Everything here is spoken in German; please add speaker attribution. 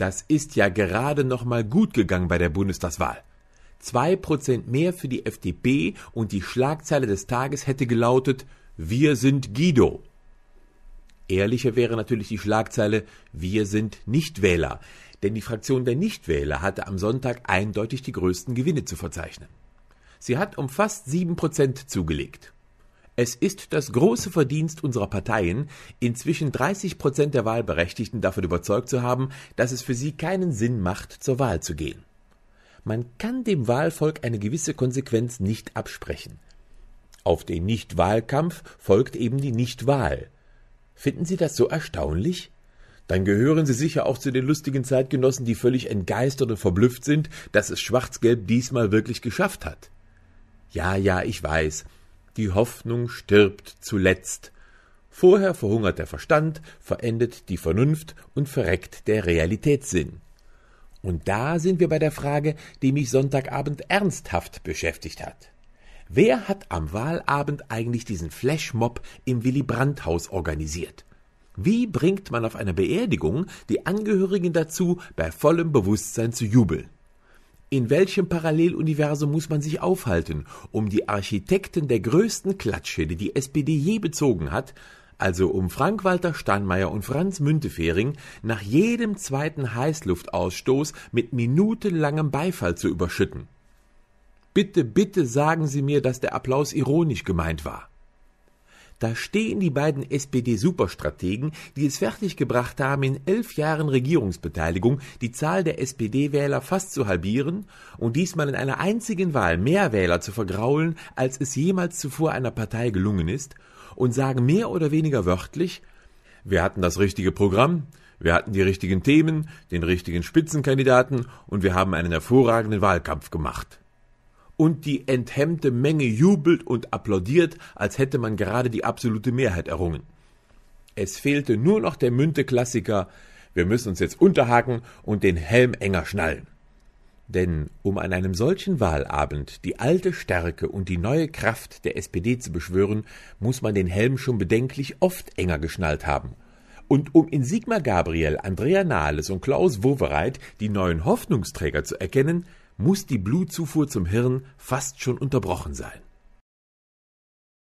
Speaker 1: Das ist ja gerade noch mal gut gegangen bei der Bundestagswahl. Zwei Prozent mehr für die FDP und die Schlagzeile des Tages hätte gelautet Wir sind Guido. Ehrlicher wäre natürlich die Schlagzeile Wir sind Nichtwähler, denn die Fraktion der Nichtwähler hatte am Sonntag eindeutig die größten Gewinne zu verzeichnen. Sie hat um fast sieben Prozent zugelegt. Es ist das große Verdienst unserer Parteien, inzwischen 30 Prozent der Wahlberechtigten davon überzeugt zu haben, dass es für sie keinen Sinn macht, zur Wahl zu gehen. Man kann dem Wahlvolk eine gewisse Konsequenz nicht absprechen. Auf den Nichtwahlkampf folgt eben die Nichtwahl. Finden Sie das so erstaunlich? Dann gehören Sie sicher auch zu den lustigen Zeitgenossen, die völlig entgeistert und verblüfft sind, dass es Schwarz-Gelb diesmal wirklich geschafft hat. Ja, ja, ich weiß. Die Hoffnung stirbt zuletzt. Vorher verhungert der Verstand, verendet die Vernunft und verreckt der Realitätssinn. Und da sind wir bei der Frage, die mich Sonntagabend ernsthaft beschäftigt hat. Wer hat am Wahlabend eigentlich diesen Flashmob im Willy Brandt-Haus organisiert? Wie bringt man auf einer Beerdigung die Angehörigen dazu, bei vollem Bewusstsein zu jubeln? In welchem Paralleluniversum muss man sich aufhalten, um die Architekten der größten Klatsche, die die SPD je bezogen hat, also um Frank-Walter Steinmeier und Franz Müntefering, nach jedem zweiten Heißluftausstoß mit minutenlangem Beifall zu überschütten? Bitte, bitte sagen Sie mir, dass der Applaus ironisch gemeint war. Da stehen die beiden SPD-Superstrategen, die es fertiggebracht haben, in elf Jahren Regierungsbeteiligung die Zahl der SPD-Wähler fast zu halbieren und diesmal in einer einzigen Wahl mehr Wähler zu vergraulen, als es jemals zuvor einer Partei gelungen ist, und sagen mehr oder weniger wörtlich, wir hatten das richtige Programm, wir hatten die richtigen Themen, den richtigen Spitzenkandidaten und wir haben einen hervorragenden Wahlkampf gemacht und die enthemmte Menge jubelt und applaudiert, als hätte man gerade die absolute Mehrheit errungen. Es fehlte nur noch der Münteklassiker wir müssen uns jetzt unterhaken und den Helm enger schnallen. Denn um an einem solchen Wahlabend die alte Stärke und die neue Kraft der SPD zu beschwören, muss man den Helm schon bedenklich oft enger geschnallt haben. Und um in Sigmar Gabriel, Andrea Nahles und Klaus Wowereit die neuen Hoffnungsträger zu erkennen, muss die Blutzufuhr zum Hirn fast schon unterbrochen sein.